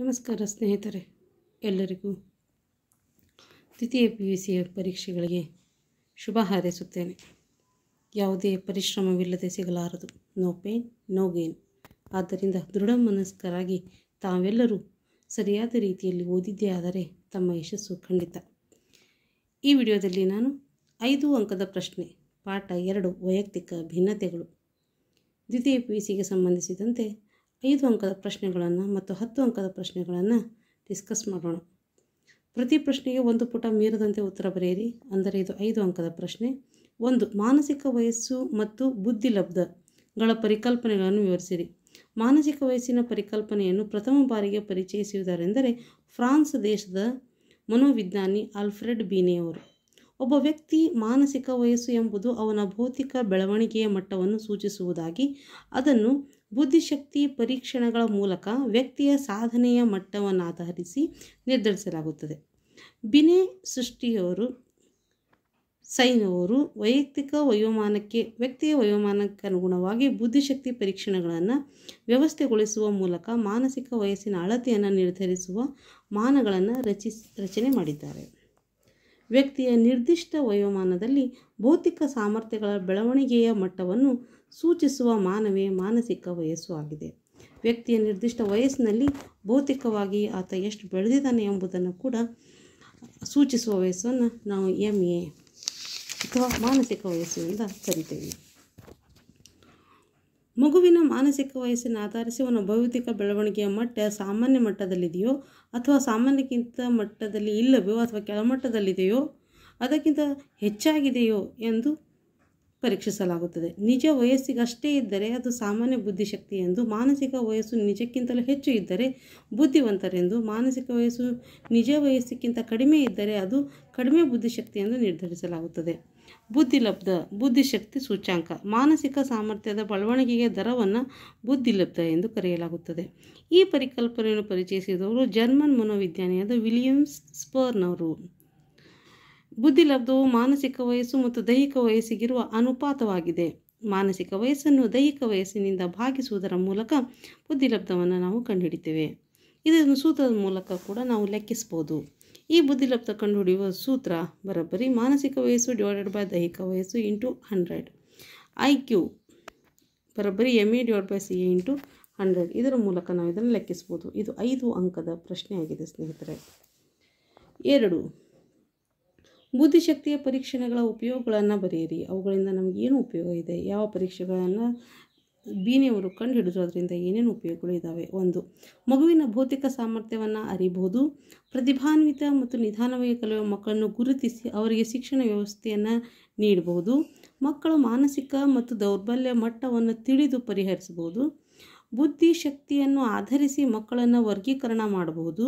ನಮಸ್ಕಾರ ಸ್ನೇಹಿತರೆ ಎಲ್ಲರಿಗೂ ದ್ವಿತೀಯ ಪಿ ಯು ಸಿಯ ಪರೀಕ್ಷೆಗಳಿಗೆ ಶುಭ ಹಾರೈಸುತ್ತೇನೆ ಯಾವುದೇ ಪರಿಶ್ರಮವಿಲ್ಲದೆ ಸಿಗಲಾರದು ನೋ ಪೇನ್ ನೋ ಗೇನ್ ಆದ್ದರಿಂದ ದೃಢ ಮನಸ್ಕರಾಗಿ ತಾವೆಲ್ಲರೂ ಸರಿಯಾದ ರೀತಿಯಲ್ಲಿ ಓದಿದ್ದೇ ಆದರೆ ತಮ್ಮ ಯಶಸ್ಸು ಖಂಡಿತ ಈ ವಿಡಿಯೋದಲ್ಲಿ ನಾನು ಐದು ಅಂಕದ ಪ್ರಶ್ನೆ ಪಾಠ ಎರಡು ವೈಯಕ್ತಿಕ ಭಿನ್ನತೆಗಳು ದ್ವಿತೀಯ ಪಿ ಯು ಸಿಗೆ ಸಂಬಂಧಿಸಿದಂತೆ ಐದು ಅಂಕದ ಪ್ರಶ್ನೆಗಳನ್ನು ಮತ್ತು ಹತ್ತು ಅಂಕದ ಪ್ರಶ್ನೆಗಳನ್ನು ಡಿಸ್ಕಸ್ ಮಾಡೋಣ ಪ್ರತಿ ಪ್ರಶ್ನೆಗೆ ಒಂದು ಪುಟ ಮೀರದಂತೆ ಉತ್ತರ ಬರೆಯಿರಿ ಅಂದರೆ ಇದು ಐದು ಅಂಕದ ಪ್ರಶ್ನೆ ಒಂದು ಮಾನಸಿಕ ವಯಸ್ಸು ಮತ್ತು ಬುದ್ಧಿಲಬ್ಧಗಳ ಪರಿಕಲ್ಪನೆಗಳನ್ನು ವಿವರಿಸಿರಿ ಮಾನಸಿಕ ವಯಸ್ಸಿನ ಪರಿಕಲ್ಪನೆಯನ್ನು ಪ್ರಥಮ ಬಾರಿಗೆ ಪರಿಚಯಿಸುವುದರೆಂದರೆ ಫ್ರಾನ್ಸ್ ದೇಶದ ಮನೋವಿಜ್ಞಾನಿ ಆಲ್ಫ್ರೆಡ್ ಬೀನೆಯವರು ಒಬ್ಬ ವ್ಯಕ್ತಿ ಮಾನಸಿಕ ವಯಸ್ಸು ಎಂಬುದು ಅವನ ಭೌತಿಕ ಬೆಳವಣಿಗೆಯ ಮಟ್ಟವನ್ನು ಸೂಚಿಸುವುದಾಗಿ ಅದನ್ನು ಬುದ್ಧಿಶಕ್ತಿ ಪರೀಕ್ಷಣಗಳ ಮೂಲಕ ವ್ಯಕ್ತಿಯ ಸಾಧನೆಯ ಮಟ್ಟವನ್ನು ಆಧರಿಸಿ ನಿರ್ಧರಿಸಲಾಗುತ್ತದೆ ಬಿನೆ ಸೃಷ್ಟಿಯವರು ಸೈನವರು ವೈಯಕ್ತಿಕ ವಯೋಮಾನಕ್ಕೆ ವ್ಯಕ್ತಿಯ ವಯೋಮಾನಕ್ಕೆ ಅನುಗುಣವಾಗಿ ಬುದ್ಧಿಶಕ್ತಿ ಪರೀಕ್ಷಣಗಳನ್ನು ವ್ಯವಸ್ಥೆಗೊಳಿಸುವ ಮೂಲಕ ಮಾನಸಿಕ ವಯಸ್ಸಿನ ಅಳತೆಯನ್ನು ನಿರ್ಧರಿಸುವ ಮಾನಗಳನ್ನು ರಚಿಸ್ ರಚನೆ ಮಾಡಿದ್ದಾರೆ ವ್ಯಕ್ತಿಯ ನಿರ್ದಿಷ್ಟ ವಯೋಮಾನದಲ್ಲಿ ಭೌತಿಕ ಸಾಮರ್ಥ್ಯಗಳ ಬೆಳವಣಿಗೆಯ ಮಟ್ಟವನ್ನು ಸೂಚಿಸುವ ಮಾನವೇ ಮಾನಸಿಕ ವಯಸ್ಸು ಆಗಿದೆ ವ್ಯಕ್ತಿಯ ನಿರ್ದಿಷ್ಟ ವಯಸ್ಸಿನಲ್ಲಿ ಭೌತಿಕವಾಗಿ ಆತ ಎಷ್ಟು ಬೆಳೆದಿದ್ದಾನೆ ಎಂಬುದನ್ನು ಕೂಡ ಸೂಚಿಸುವ ವಯಸ್ಸನ್ನು ನಾವು ಎಂ ಎ ಅಥವಾ ಮಾನಸಿಕ ವಯಸ್ಸಿನಿಂದ ಕರಿತೇವೆ ಮಗುವಿನ ಮಾನಸಿಕ ವಯಸ್ಸನ್ನು ಆಧರಿಸಿ ಅವನ ಭೌತಿಕ ಬೆಳವಣಿಗೆಯ ಮಟ್ಟ ಸಾಮಾನ್ಯ ಮಟ್ಟದಲ್ಲಿದೆಯೋ ಅಥವಾ ಸಾಮಾನ್ಯಕ್ಕಿಂತ ಮಟ್ಟದಲ್ಲಿ ಇಲ್ಲವೆಯೋ ಅಥವಾ ಕೆಳಮಟ್ಟದಲ್ಲಿದೆಯೋ ಅದಕ್ಕಿಂತ ಹೆಚ್ಚಾಗಿದೆಯೋ ಎಂದು ಪರೀಕ್ಷಿಸಲಾಗುತ್ತದೆ ನಿಜ ವಯಸ್ಸಿಗಷ್ಟೇ ಇದ್ದರೆ ಅದು ಸಾಮಾನ್ಯ ಬುದ್ಧಿಶಕ್ತಿ ಎಂದು ಮಾನಸಿಕ ವಯಸ್ಸು ನಿಜಕ್ಕಿಂತಲೂ ಹೆಚ್ಚು ಇದ್ದರೆ ಬುದ್ಧಿವಂತರೆಂದು ಮಾನಸಿಕ ವಯಸ್ಸು ನಿಜ ವಯಸ್ಸಿಗಿಂತ ಕಡಿಮೆ ಇದ್ದರೆ ಅದು ಕಡಿಮೆ ಬುದ್ಧಿಶಕ್ತಿ ಎಂದು ನಿರ್ಧರಿಸಲಾಗುತ್ತದೆ ಲಬ್ಧ ಬುದ್ಧಿಶಕ್ತಿ ಸೂಚ್ಯಾಂಕ ಮಾನಸಿಕ ಸಾಮರ್ಥ್ಯದ ಬೆಳವಣಿಗೆಗೆ ದರವನ್ನು ಲಬ್ಧ ಎಂದು ಕರೆಯಲಾಗುತ್ತದೆ ಈ ಪರಿಕಲ್ಪನೆಯನ್ನು ಪರಿಚಯಿಸಿದವರು ಜರ್ಮನ್ ಮನೋವಿಜ್ಞಾನಿಯಾದ ವಿಲಿಯಮ್ಸ್ ಸ್ಪರ್ನವರು ಬುದ್ಧಿ ಲಬ್ಧವು ಮಾನಸಿಕ ವಯಸ್ಸು ಮತ್ತು ದೈಹಿಕ ವಯಸ್ಸಿಗಿರುವ ಅನುಪಾತವಾಗಿದೆ ಮಾನಸಿಕ ವಯಸ್ಸನ್ನು ದೈಹಿಕ ವಯಸ್ಸಿನಿಂದ ಭಾಗಿಸುವುದರ ಮೂಲಕ ಬುದ್ಧಿ ಲಬ್ಧವನ್ನು ನಾವು ಕಂಡುಹಿಡಿತೇವೆ ಇದನ್ನು ಸೂತ್ರದ ಮೂಲಕ ಕೂಡ ನಾವು ಲೆಕ್ಕಿಸ್ಬೋದು ಈ ಬುದ್ಧಿ ಲಬ್ಧ ಕಂಡುಹಿಡಿಯುವ ಸೂತ್ರ ಬರೋಬ್ಬರಿ ಮಾನಸಿಕ ವಯಸ್ಸು ಡಿವೈಡೆಡ್ ಬೈ ದೈಹಿಕ ವಯಸ್ಸು ಇಂಟು ಹಂಡ್ರೆಡ್ ಐ ಕ್ಯೂ ಬರೋಬ್ಬರಿ M A divide by C A into hundred ಇದರ ಮೂಲಕ ನಾವು ಇದನ್ನು ಲೆಕ್ಕಿಸ್ಬೋದು ಇದು ಐದು ಅಂಕದ ಪ್ರಶ್ನೆಯಾಗಿದೆ ಸ್ನೇಹಿತರೆ ಎರಡು ಬುದ್ಧಿಶಕ್ತಿಯ ಪರೀಕ್ಷೆಗಳ ಉಪಯೋಗಗಳನ್ನು ಬರೆಯಿರಿ ಅವುಗಳಿಂದ ನಮಗೇನು ಉಪಯೋಗ ಇದೆ ಯಾವ ಪರೀಕ್ಷೆಗಳನ್ನು ಬೀನಿಯವರು ಕಂಡು ಹಿಡಿದೋದ್ರಿಂದ ಏನೇನು ಉಪಯೋಗಗಳು ಇದ್ದಾವೆ ಒಂದು ಮಗುವಿನ ಭೌತಿಕ ಸಾಮರ್ಥ್ಯವನ್ನು ಅರಿಬಹುದು ಪ್ರತಿಭಾನ್ವಿತ ಮತ್ತು ನಿಧಾನವಾಗಿ ಕಲಿಯುವ ಮಕ್ಕಳನ್ನು ಗುರುತಿಸಿ ಅವರಿಗೆ ಶಿಕ್ಷಣ ವ್ಯವಸ್ಥೆಯನ್ನು ನೀಡಬಹುದು ಮಕ್ಕಳ ಮಾನಸಿಕ ಮತ್ತು ದೌರ್ಬಲ್ಯ ಮಟ್ಟವನ್ನು ತಿಳಿದು ಪರಿಹರಿಸಬಹುದು ಬುದ್ಧಿಶಕ್ತಿಯನ್ನು ಆಧರಿಸಿ ಮಕ್ಕಳನ್ನು ವರ್ಗೀಕರಣ ಮಾಡಬಹುದು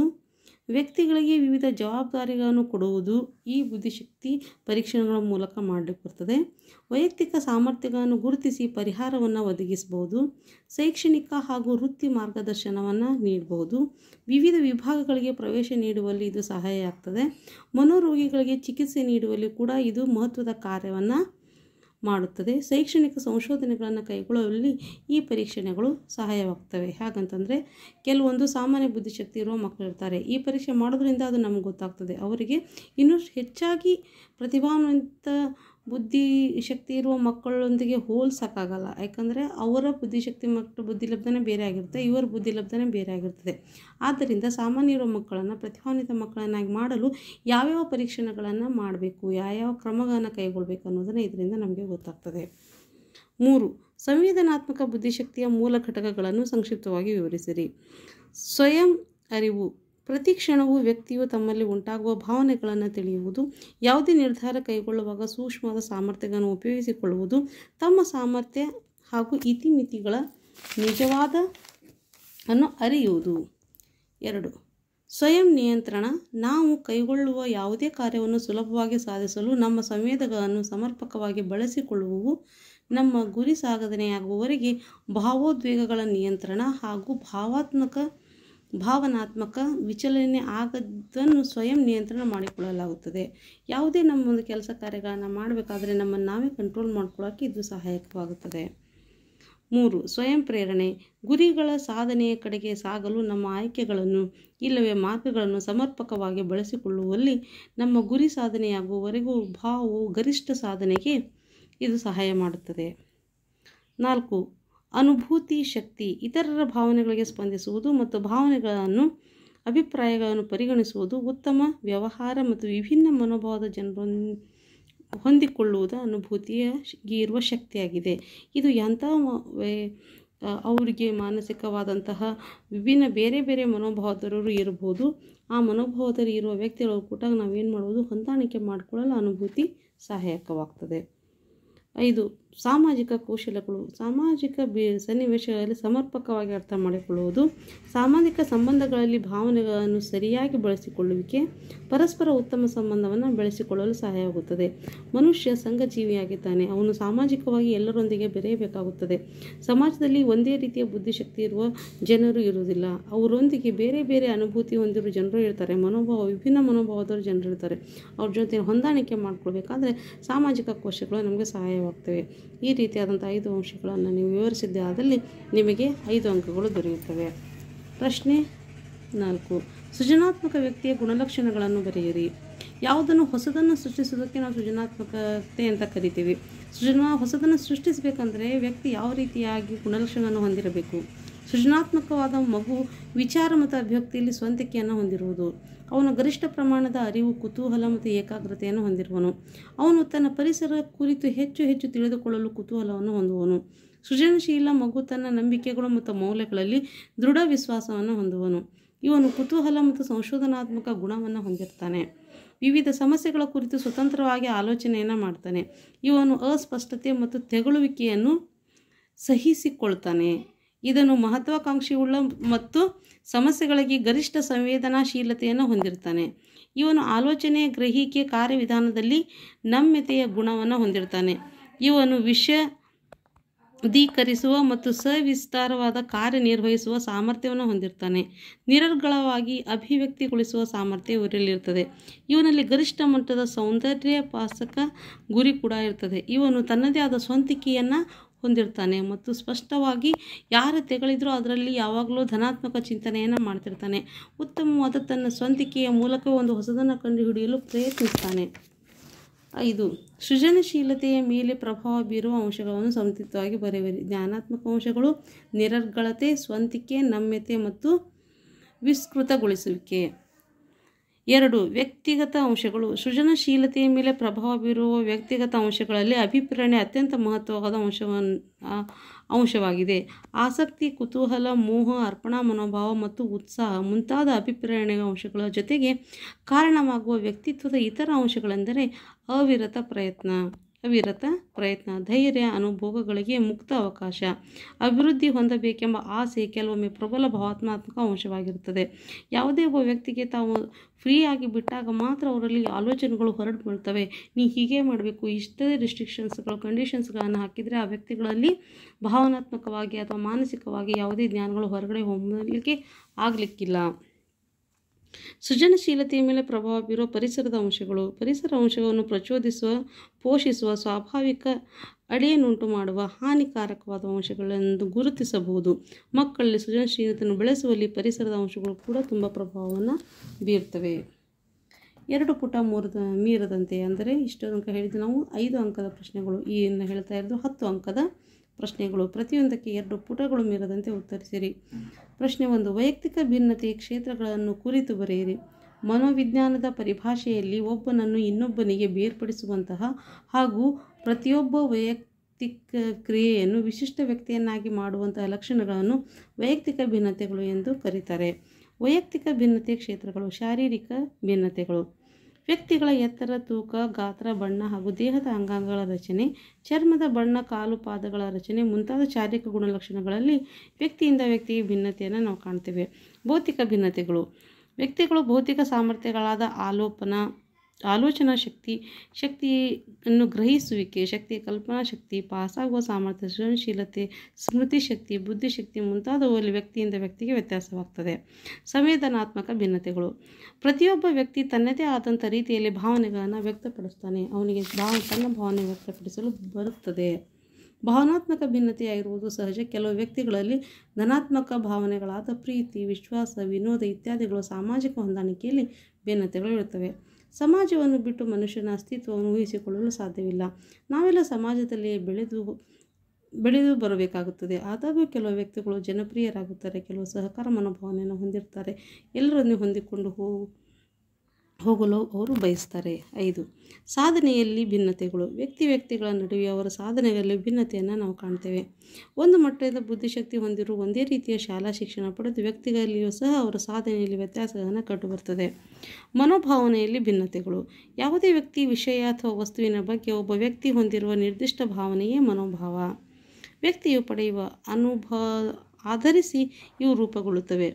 ವ್ಯಕ್ತಿಗಳಿಗೆ ವಿವಿಧ ಜವಾಬ್ದಾರಿಗಳನ್ನು ಕೊಡುವುದು ಈ ಬುದ್ಧಿಶಕ್ತಿ ಪರೀಕ್ಷೆಗಳ ಮೂಲಕ ಮಾಡಲಿಕ್ಕೆ ಬರ್ತದೆ ವೈಯಕ್ತಿಕ ಸಾಮರ್ಥ್ಯಗಳನ್ನು ಗುರುತಿಸಿ ಪರಿಹಾರವನ್ನು ಒದಗಿಸಬಹುದು ಶೈಕ್ಷಣಿಕ ಹಾಗೂ ವೃತ್ತಿ ಮಾರ್ಗದರ್ಶನವನ್ನು ನೀಡಬಹುದು ವಿವಿಧ ವಿಭಾಗಗಳಿಗೆ ಪ್ರವೇಶ ನೀಡುವಲ್ಲಿ ಇದು ಸಹಾಯ ಆಗ್ತದೆ ಮನೋರೋಗಿಗಳಿಗೆ ಚಿಕಿತ್ಸೆ ನೀಡುವಲ್ಲಿ ಕೂಡ ಇದು ಮಹತ್ವದ ಕಾರ್ಯವನ್ನು ಮಾಡುತ್ತದೆ ಶೈಕ್ಷಣಿಕ ಸಂಶೋಧನೆಗಳನ್ನು ಕೈಗೊಳ್ಳುವಲ್ಲಿ ಈ ಪರೀಕ್ಷಣೆಗಳು ಸಹಾಯವಾಗ್ತವೆ ಹಾಗಂತಂದರೆ ಕೆಲವೊಂದು ಸಾಮಾನ್ಯ ಬುದ್ಧಿಶಕ್ತಿ ಇರುವ ಮಕ್ಕಳು ಇರ್ತಾರೆ ಈ ಪರೀಕ್ಷೆ ಮಾಡೋದ್ರಿಂದ ಅದು ನಮ್ಗೆ ಗೊತ್ತಾಗ್ತದೆ ಅವರಿಗೆ ಇನ್ನೂ ಹೆಚ್ಚಾಗಿ ಪ್ರತಿಭಾವಂತ ಬುದ್ಧಿ ಶಕ್ತಿ ಇರುವ ಮಕ್ಕಳೊಂದಿಗೆ ಹೋಲ್ಸೋಕ್ಕಾಗಲ್ಲ ಯಾಕಂದರೆ ಅವರ ಬುದ್ಧಿಶಕ್ತಿ ಬುದ್ಧಿ ಬುದ್ಧಿಲಬ್ಧನೇ ಬೇರೆ ಆಗಿರುತ್ತೆ ಇವರ ಬುದ್ಧಿಲಬ್ಧನೇ ಬೇರೆ ಆಗಿರ್ತದೆ ಆದ್ದರಿಂದ ಸಾಮಾನ್ಯ ಇರುವ ಮಕ್ಕಳನ್ನು ಪ್ರತಿಭಾನ್ವಿತ ಮಕ್ಕಳನ್ನಾಗಿ ಮಾಡಲು ಯಾವ್ಯಾವ ಪರೀಕ್ಷಣಗಳನ್ನು ಮಾಡಬೇಕು ಯಾವ್ಯಾವ ಕ್ರಮಗಳನ್ನು ಕೈಗೊಳ್ಬೇಕು ಅನ್ನೋದನ್ನು ಇದರಿಂದ ನಮಗೆ ಗೊತ್ತಾಗ್ತದೆ ಮೂರು ಸಂವೇದನಾತ್ಮಕ ಬುದ್ಧಿಶಕ್ತಿಯ ಮೂಲ ಘಟಕಗಳನ್ನು ಸಂಕ್ಷಿಪ್ತವಾಗಿ ವಿವರಿಸಿರಿ ಸ್ವಯಂ ಅರಿವು ಪ್ರತಿ ಕ್ಷಣವೂ ವ್ಯಕ್ತಿಯು ತಮ್ಮಲ್ಲಿ ಉಂಟಾಗುವ ಭಾವನೆಗಳನ್ನು ತಿಳಿಯುವುದು ಯಾವುದೇ ನಿರ್ಧಾರ ಕೈಗೊಳ್ಳುವಾಗ ಸೂಕ್ಷ್ಮವಾದ ಸಾಮರ್ಥ್ಯಗಳನ್ನು ಉಪಯೋಗಿಸಿಕೊಳ್ಳುವುದು ತಮ್ಮ ಸಾಮರ್ಥ್ಯ ಹಾಗೂ ಇತಿಮಿತಿಗಳ ನಿಜವಾದ ಅನ್ನು ಅರಿಯುವುದು ಎರಡು ಸ್ವಯಂ ನಿಯಂತ್ರಣ ನಾವು ಕೈಗೊಳ್ಳುವ ಯಾವುದೇ ಕಾರ್ಯವನ್ನು ಸುಲಭವಾಗಿ ಸಾಧಿಸಲು ನಮ್ಮ ಸಂವೇದಗಳನ್ನು ಸಮರ್ಪಕವಾಗಿ ಬಳಸಿಕೊಳ್ಳುವುದು ನಮ್ಮ ಗುರಿ ಸಾಧನೆಯಾಗುವವರೆಗೆ ಭಾವೋದ್ವೇಗಗಳ ನಿಯಂತ್ರಣ ಹಾಗೂ ಭಾವಾತ್ಮಕ ಭಾವನಾತ್ಮಕ ವಿಚಲನೆ ಆಗದನ್ನು ಸ್ವಯಂ ನಿಯಂತ್ರಣ ಮಾಡಿಕೊಳ್ಳಲಾಗುತ್ತದೆ ಯಾವುದೇ ನಮ್ಮ ಒಂದು ಕೆಲಸ ಕಾರ್ಯಗಳನ್ನು ಮಾಡಬೇಕಾದ್ರೆ ನಮ್ಮನ್ನು ನಾವೇ ಕಂಟ್ರೋಲ್ ಮಾಡ್ಕೊಳ್ಳೋಕೆ ಇದು ಸಹಾಯಕವಾಗುತ್ತದೆ ಮೂರು ಸ್ವಯಂ ಪ್ರೇರಣೆ ಗುರಿಗಳ ಸಾಧನೆಯ ಕಡೆಗೆ ಸಾಗಲು ನಮ್ಮ ಆಯ್ಕೆಗಳನ್ನು ಇಲ್ಲವೇ ಮಾರ್ಗಗಳನ್ನು ಸಮರ್ಪಕವಾಗಿ ಬಳಸಿಕೊಳ್ಳುವಲ್ಲಿ ನಮ್ಮ ಗುರಿ ಸಾಧನೆಯಾಗುವವರೆಗೂ ಭಾವವು ಗರಿಷ್ಠ ಸಾಧನೆಗೆ ಇದು ಸಹಾಯ ಮಾಡುತ್ತದೆ ನಾಲ್ಕು ಅನುಭೂತಿ ಶಕ್ತಿ ಇತರರ ಭಾವನೆಗಳಿಗೆ ಸ್ಪಂದಿಸುವುದು ಮತ್ತು ಭಾವನೆಗಳನ್ನು ಅಭಿಪ್ರಾಯಗಳನ್ನು ಪರಿಗಣಿಸುವುದು ಉತ್ತಮ ವ್ಯವಹಾರ ಮತ್ತು ವಿಭಿನ್ನ ಮನೋಭಾವದ ಜನರನ್ನು ಹೊಂದಿಕೊಳ್ಳುವುದು ಅನುಭೂತಿಯ ಇರುವ ಶಕ್ತಿಯಾಗಿದೆ ಇದು ಎಂಥ ಅವರಿಗೆ ಮಾನಸಿಕವಾದಂತಹ ವಿಭಿನ್ನ ಬೇರೆ ಬೇರೆ ಮನೋಭಾವದವರು ಇರಬಹುದು ಆ ಮನೋಭಾವದಲ್ಲಿ ಇರುವ ವ್ಯಕ್ತಿಗಳು ಕೂಡ ನಾವೇನು ಮಾಡುವುದು ಹೊಂದಾಣಿಕೆ ಮಾಡಿಕೊಳ್ಳಲು ಅನುಭೂತಿ ಸಹಾಯಕವಾಗ್ತದೆ ಐದು ಸಾಮಾಜಿಕ ಕೌಶಲಗಳು ಸಾಮಾಜಿಕ ಬಿ ಸನ್ನಿವೇಶಗಳಲ್ಲಿ ಸಮರ್ಪಕವಾಗಿ ಅರ್ಥ ಮಾಡಿಕೊಳ್ಳುವುದು ಸಾಮಾಜಿಕ ಸಂಬಂಧಗಳಲ್ಲಿ ಭಾವನೆಗಳನ್ನು ಸರಿಯಾಗಿ ಬಳಸಿಕೊಳ್ಳುವಿಕೆ ಪರಸ್ಪರ ಉತ್ತಮ ಸಂಬಂಧವನ್ನು ಬೆಳೆಸಿಕೊಳ್ಳಲು ಸಹಾಯವಾಗುತ್ತದೆ ಮನುಷ್ಯ ಸಂಘಜೀವಿಯಾಗಿದ್ದಾನೆ ಅವನು ಸಾಮಾಜಿಕವಾಗಿ ಎಲ್ಲರೊಂದಿಗೆ ಬೆರೆಯಬೇಕಾಗುತ್ತದೆ ಸಮಾಜದಲ್ಲಿ ಒಂದೇ ರೀತಿಯ ಬುದ್ಧಿಶಕ್ತಿ ಇರುವ ಜನರು ಇರುವುದಿಲ್ಲ ಅವರೊಂದಿಗೆ ಬೇರೆ ಬೇರೆ ಅನುಭೂತಿ ಹೊಂದಿರುವ ಜನರು ಇರ್ತಾರೆ ಮನೋಭಾವ ವಿಭಿನ್ನ ಮನೋಭಾವದವರು ಜನರು ಇರ್ತಾರೆ ಅವ್ರ ಜೊತೆ ಹೊಂದಾಣಿಕೆ ಮಾಡಿಕೊಳ್ಬೇಕಾದ್ರೆ ಸಾಮಾಜಿಕ ಕೋಶಗಳು ನಮಗೆ ಸಹಾಯವಾಗ್ತವೆ ಈ ರೀತಿಯಾದಂಥ ಐದು ಅಂಶಗಳನ್ನು ನೀವು ವಿವರಿಸಿದ್ದೇ ಆದಲ್ಲಿ ನಿಮಗೆ ಐದು ಅಂಕಗಳು ದೊರೆಯುತ್ತವೆ ಪ್ರಶ್ನೆ ನಾಲ್ಕು ಸೃಜನಾತ್ಮಕ ವ್ಯಕ್ತಿಯ ಗುಣಲಕ್ಷಣಗಳನ್ನು ಬರೆಯಿರಿ ಯಾವುದನ್ನು ಹೊಸದನ್ನು ಸೃಷ್ಟಿಸುವುದಕ್ಕೆ ನಾವು ಸೃಜನಾತ್ಮಕತೆ ಅಂತ ಕರಿತೀವಿ ಸೃಜನಾ ಹೊಸದನ್ನು ಸೃಷ್ಟಿಸಬೇಕಂದ್ರೆ ವ್ಯಕ್ತಿ ಯಾವ ರೀತಿಯಾಗಿ ಗುಣಲಕ್ಷಣವನ್ನು ಹೊಂದಿರಬೇಕು ಸೃಜನಾತ್ಮಕವಾದ ಮಗು ವಿಚಾರ ಮತ್ತು ಅಭಿವ್ಯಕ್ತಿಯಲ್ಲಿ ಸ್ವಂತಿಕೆಯನ್ನು ಹೊಂದಿರುವುದು ಅವನು ಗರಿಷ್ಠ ಪ್ರಮಾಣದ ಅರಿವು ಕುತೂಹಲ ಮತ್ತು ಏಕಾಗ್ರತೆಯನ್ನು ಹೊಂದಿರುವನು ಅವನು ತನ್ನ ಪರಿಸರ ಕುರಿತು ಹೆಚ್ಚು ಹೆಚ್ಚು ತಿಳಿದುಕೊಳ್ಳಲು ಕುತೂಹಲವನ್ನು ಹೊಂದುವನು ಸೃಜನಶೀಲ ಮಗು ತನ್ನ ನಂಬಿಕೆಗಳು ಮತ್ತು ಮೌಲ್ಯಗಳಲ್ಲಿ ದೃಢ ವಿಶ್ವಾಸವನ್ನು ಹೊಂದುವನು ಇವನು ಕುತೂಹಲ ಮತ್ತು ಸಂಶೋಧನಾತ್ಮಕ ಗುಣವನ್ನು ಹೊಂದಿರ್ತಾನೆ ವಿವಿಧ ಸಮಸ್ಯೆಗಳ ಕುರಿತು ಸ್ವತಂತ್ರವಾಗಿ ಆಲೋಚನೆಯನ್ನು ಮಾಡ್ತಾನೆ ಇವನು ಅಸ್ಪಷ್ಟತೆ ಮತ್ತು ತೆಗಳುವಿಕೆಯನ್ನು ಸಹಿಸಿಕೊಳ್ತಾನೆ ಇದನ್ನು ಉಳ್ಳ ಮತ್ತು ಸಮಸ್ಯೆಗಳಿಗೆ ಗರಿಷ್ಠ ಸಂವೇದನಾಶೀಲತೆಯನ್ನು ಹೊಂದಿರ್ತಾನೆ ಇವನು ಆಲೋಚನೆ ಗ್ರಹಿಕೆ ಕಾರ್ಯವಿಧಾನದಲ್ಲಿ ನಮ್ಯತೆಯ ಗುಣವನ್ನು ಹೊಂದಿರ್ತಾನೆ ಇವನು ದೀಕರಿಸುವ ಮತ್ತು ಸವಿಸ್ತಾರವಾದ ಕಾರ್ಯನಿರ್ವಹಿಸುವ ಸಾಮರ್ಥ್ಯವನ್ನು ಹೊಂದಿರ್ತಾನೆ ನಿರರ್ಗಳವಾಗಿ ಅಭಿವ್ಯಕ್ತಿಗೊಳಿಸುವ ಸಾಮರ್ಥ್ಯ ಇವರಲ್ಲಿರ್ತದೆ ಇವನಲ್ಲಿ ಗರಿಷ್ಠ ಮಟ್ಟದ ಸೌಂದರ್ಯ ಪಾಸಕ ಗುರಿ ಕೂಡ ಇರ್ತದೆ ಇವನು ತನ್ನದೇ ಆದ ಸ್ವಂತಿಕೆಯನ್ನು ಹೊಂದಿರ್ತಾನೆ ಮತ್ತು ಸ್ಪಷ್ಟವಾಗಿ ಯಾರು ತೆಗಳಿದ್ರೂ ಅದರಲ್ಲಿ ಯಾವಾಗಲೂ ಧನಾತ್ಮಕ ಚಿಂತನೆಯನ್ನು ಮಾಡ್ತಿರ್ತಾನೆ ಉತ್ತಮವಾದ ತನ್ನ ಸ್ವಂತಿಕೆಯ ಮೂಲಕ ಒಂದು ಹೊಸದನ್ನು ಕಂಡುಹಿಡಿಯಲು ಪ್ರಯತ್ನಿಸ್ತಾನೆ ಐದು ಸೃಜನಶೀಲತೆಯ ಮೇಲೆ ಪ್ರಭಾವ ಬೀರುವ ಅಂಶಗಳನ್ನು ಸಂತಿತ್ವವಾಗಿ ಬರೆಯಬೇಕು ಜ್ಞಾನಾತ್ಮಕ ಅಂಶಗಳು ನಿರರ್ಗಳತೆ ಸ್ವಂತಿಕೆ ನಮ್ಯತೆ ಮತ್ತು ವಿಸ್ತೃತಗೊಳಿಸುವಿಕೆ ಎರಡು ವ್ಯಕ್ತಿಗತ ಅಂಶಗಳು ಸೃಜನಶೀಲತೆಯ ಮೇಲೆ ಪ್ರಭಾವ ಬೀರುವ ವ್ಯಕ್ತಿಗತ ಅಂಶಗಳಲ್ಲಿ ಅಭಿಪ್ರಾಯ ಅತ್ಯಂತ ಮಹತ್ವವಾದ ಅಂಶವನ್ನು ಅಂಶವಾಗಿದೆ ಆಸಕ್ತಿ ಕುತೂಹಲ ಮೋಹ ಅರ್ಪಣಾ ಮನೋಭಾವ ಮತ್ತು ಉತ್ಸಾಹ ಮುಂತಾದ ಅಭಿಪ್ರಾಯ ಅಂಶಗಳ ಜೊತೆಗೆ ಕಾರಣವಾಗುವ ವ್ಯಕ್ತಿತ್ವದ ಇತರ ಅಂಶಗಳೆಂದರೆ ಅವಿರತ ಪ್ರಯತ್ನ ಅವಿರತ ಪ್ರಯತ್ನ ಧೈರ್ಯ ಅನುಭೋಗಗಳಿಗೆ ಮುಕ್ತ ಅವಕಾಶ ಅಭಿವೃದ್ಧಿ ಹೊಂದಬೇಕೆಂಬ ಆಸೆ ಕೆಲವೊಮ್ಮೆ ಪ್ರಬಲ ಭಾವಾತ್ಮಾತ್ಮಕ ಅಂಶವಾಗಿರುತ್ತದೆ ಯಾವುದೇ ಒಬ್ಬ ವ್ಯಕ್ತಿಗೆ ತಾವು ಫ್ರೀಯಾಗಿ ಬಿಟ್ಟಾಗ ಮಾತ್ರ ಅವರಲ್ಲಿ ಆಲೋಚನೆಗಳು ಬೀಳ್ತವೆ ನೀ ಹೀಗೆ ಮಾಡಬೇಕು ಇಷ್ಟೇ ರಿಸ್ಟ್ರಿಕ್ಷನ್ಸ್ಗಳು ಕಂಡೀಷನ್ಸ್ಗಳನ್ನು ಹಾಕಿದರೆ ಆ ವ್ಯಕ್ತಿಗಳಲ್ಲಿ ಭಾವನಾತ್ಮಕವಾಗಿ ಅಥವಾ ಮಾನಸಿಕವಾಗಿ ಯಾವುದೇ ಜ್ಞಾನಗಳು ಹೊರಗಡೆ ಹೊಂದಲಿಕ್ಕೆ ಆಗಲಿಕ್ಕಿಲ್ಲ ಸೃಜನಶೀಲತೆಯ ಮೇಲೆ ಪ್ರಭಾವ ಬೀರುವ ಪರಿಸರದ ಅಂಶಗಳು ಪರಿಸರ ಅಂಶವನ್ನು ಪ್ರಚೋದಿಸುವ ಪೋಷಿಸುವ ಸ್ವಾಭಾವಿಕ ಅಡಿಯನ್ನುಂಟು ಮಾಡುವ ಹಾನಿಕಾರಕವಾದ ಅಂಶಗಳೆಂದು ಗುರುತಿಸಬಹುದು ಮಕ್ಕಳಲ್ಲಿ ಸೃಜನಶೀಲತೆಯನ್ನು ಬೆಳೆಸುವಲ್ಲಿ ಪರಿಸರದ ಅಂಶಗಳು ಕೂಡ ತುಂಬ ಪ್ರಭಾವವನ್ನು ಬೀರ್ತವೆ ಎರಡು ಪುಟ ಮೂರದ ಮೀರದಂತೆ ಅಂದರೆ ಇಷ್ಟೊಂದು ಅಂಕ ಹೇಳಿದ್ದು ನಾವು ಐದು ಅಂಕದ ಪ್ರಶ್ನೆಗಳು ಈ ಹೇಳ್ತಾ ಇರೋದು ಹತ್ತು ಅಂಕದ ಪ್ರಶ್ನೆಗಳು ಪ್ರತಿಯೊಂದಕ್ಕೆ ಎರಡು ಪುಟಗಳು ಮೀರದಂತೆ ಉತ್ತರಿಸಿರಿ ಪ್ರಶ್ನೆ ಒಂದು ವೈಯಕ್ತಿಕ ಭಿನ್ನತೆಯ ಕ್ಷೇತ್ರಗಳನ್ನು ಕುರಿತು ಬರೆಯಿರಿ ಮನೋವಿಜ್ಞಾನದ ಪರಿಭಾಷೆಯಲ್ಲಿ ಒಬ್ಬನನ್ನು ಇನ್ನೊಬ್ಬನಿಗೆ ಬೇರ್ಪಡಿಸುವಂತಹ ಹಾಗೂ ಪ್ರತಿಯೊಬ್ಬ ವೈಯಕ್ತಿಕ ಕ್ರಿಯೆಯನ್ನು ವಿಶಿಷ್ಟ ವ್ಯಕ್ತಿಯನ್ನಾಗಿ ಮಾಡುವಂತಹ ಲಕ್ಷಣಗಳನ್ನು ವೈಯಕ್ತಿಕ ಭಿನ್ನತೆಗಳು ಎಂದು ಕರೀತಾರೆ ವೈಯಕ್ತಿಕ ಭಿನ್ನತೆ ಕ್ಷೇತ್ರಗಳು ಶಾರೀರಿಕ ಭಿನ್ನತೆಗಳು ವ್ಯಕ್ತಿಗಳ ಎತ್ತರ ತೂಕ ಗಾತ್ರ ಬಣ್ಣ ಹಾಗೂ ದೇಹದ ಅಂಗಾಂಗಗಳ ರಚನೆ ಚರ್ಮದ ಬಣ್ಣ ಕಾಲು ಪಾದಗಳ ರಚನೆ ಮುಂತಾದ ಶಾರೀರಿಕ ಗುಣಲಕ್ಷಣಗಳಲ್ಲಿ ವ್ಯಕ್ತಿಯಿಂದ ವ್ಯಕ್ತಿಗೆ ಭಿನ್ನತೆಯನ್ನು ನಾವು ಕಾಣ್ತೇವೆ ಭೌತಿಕ ಭಿನ್ನತೆಗಳು ವ್ಯಕ್ತಿಗಳು ಭೌತಿಕ ಸಾಮರ್ಥ್ಯಗಳಾದ ಆಲೋಪನ ಆಲೋಚನಾ ಶಕ್ತಿ ಶಕ್ತಿಯನ್ನು ಗ್ರಹಿಸುವಿಕೆ ಶಕ್ತಿ ಕಲ್ಪನಾ ಶಕ್ತಿ ಪಾಸಾಗುವ ಸಾಮರ್ಥ್ಯ ಸೃಜನಶೀಲತೆ ಸ್ಮೃತಿ ಶಕ್ತಿ ಬುದ್ಧಿಶಕ್ತಿ ಮುಂತಾದವುಗಳಲ್ಲಿ ವ್ಯಕ್ತಿಯಿಂದ ವ್ಯಕ್ತಿಗೆ ವ್ಯತ್ಯಾಸವಾಗ್ತದೆ ಸಂವೇದನಾತ್ಮಕ ಭಿನ್ನತೆಗಳು ಪ್ರತಿಯೊಬ್ಬ ವ್ಯಕ್ತಿ ತನ್ನದೇ ಆದಂಥ ರೀತಿಯಲ್ಲಿ ಭಾವನೆಗಳನ್ನು ವ್ಯಕ್ತಪಡಿಸ್ತಾನೆ ಅವನಿಗೆ ಭಾವ ತನ್ನ ಭಾವನೆ ವ್ಯಕ್ತಪಡಿಸಲು ಬರುತ್ತದೆ ಭಾವನಾತ್ಮಕ ಭಿನ್ನತೆಯಾಗಿರುವುದು ಸಹಜ ಕೆಲವು ವ್ಯಕ್ತಿಗಳಲ್ಲಿ ಧನಾತ್ಮಕ ಭಾವನೆಗಳಾದ ಪ್ರೀತಿ ವಿಶ್ವಾಸ ವಿನೋದ ಇತ್ಯಾದಿಗಳು ಸಾಮಾಜಿಕ ಹೊಂದಾಣಿಕೆಯಲ್ಲಿ ಭಿನ್ನತೆಗಳು ಇರುತ್ತವೆ ಸಮಾಜವನ್ನು ಬಿಟ್ಟು ಮನುಷ್ಯನ ಅಸ್ತಿತ್ವವನ್ನು ಊಹಿಸಿಕೊಳ್ಳಲು ಸಾಧ್ಯವಿಲ್ಲ ನಾವೆಲ್ಲ ಸಮಾಜದಲ್ಲಿ ಬೆಳೆದು ಬೆಳೆದು ಬರಬೇಕಾಗುತ್ತದೆ ಆದಾಗೂ ಕೆಲವು ವ್ಯಕ್ತಿಗಳು ಜನಪ್ರಿಯರಾಗುತ್ತಾರೆ ಕೆಲವು ಸಹಕಾರ ಮನೋಭಾವನೆಯನ್ನು ಹೊಂದಿರ್ತಾರೆ ಎಲ್ಲರನ್ನು ಹೊಂದಿಕೊಂಡು ಹೋಗು ಹೋಗಲು ಅವರು ಬಯಸ್ತಾರೆ ಐದು ಸಾಧನೆಯಲ್ಲಿ ಭಿನ್ನತೆಗಳು ವ್ಯಕ್ತಿ ವ್ಯಕ್ತಿಗಳ ನಡುವೆ ಅವರ ಸಾಧನೆಗಳಲ್ಲಿ ಭಿನ್ನತೆಯನ್ನು ನಾವು ಕಾಣ್ತೇವೆ ಒಂದು ಮಟ್ಟದ ಬುದ್ಧಿಶಕ್ತಿ ಹೊಂದಿರುವ ಒಂದೇ ರೀತಿಯ ಶಾಲಾ ಶಿಕ್ಷಣ ಪಡೆದು ವ್ಯಕ್ತಿಗಳಲ್ಲಿಯೂ ಸಹ ಅವರ ಸಾಧನೆಯಲ್ಲಿ ವ್ಯತ್ಯಾಸಗಳನ್ನು ಕಂಡುಬರ್ತದೆ ಮನೋಭಾವನೆಯಲ್ಲಿ ಭಿನ್ನತೆಗಳು ಯಾವುದೇ ವ್ಯಕ್ತಿ ವಿಷಯ ಅಥವಾ ವಸ್ತುವಿನ ಬಗ್ಗೆ ಒಬ್ಬ ವ್ಯಕ್ತಿ ಹೊಂದಿರುವ ನಿರ್ದಿಷ್ಟ ಭಾವನೆಯೇ ಮನೋಭಾವ ವ್ಯಕ್ತಿಯು ಪಡೆಯುವ ಅನುಭವ ಆಧರಿಸಿ ಇವು ರೂಪುಗೊಳ್ಳುತ್ತವೆ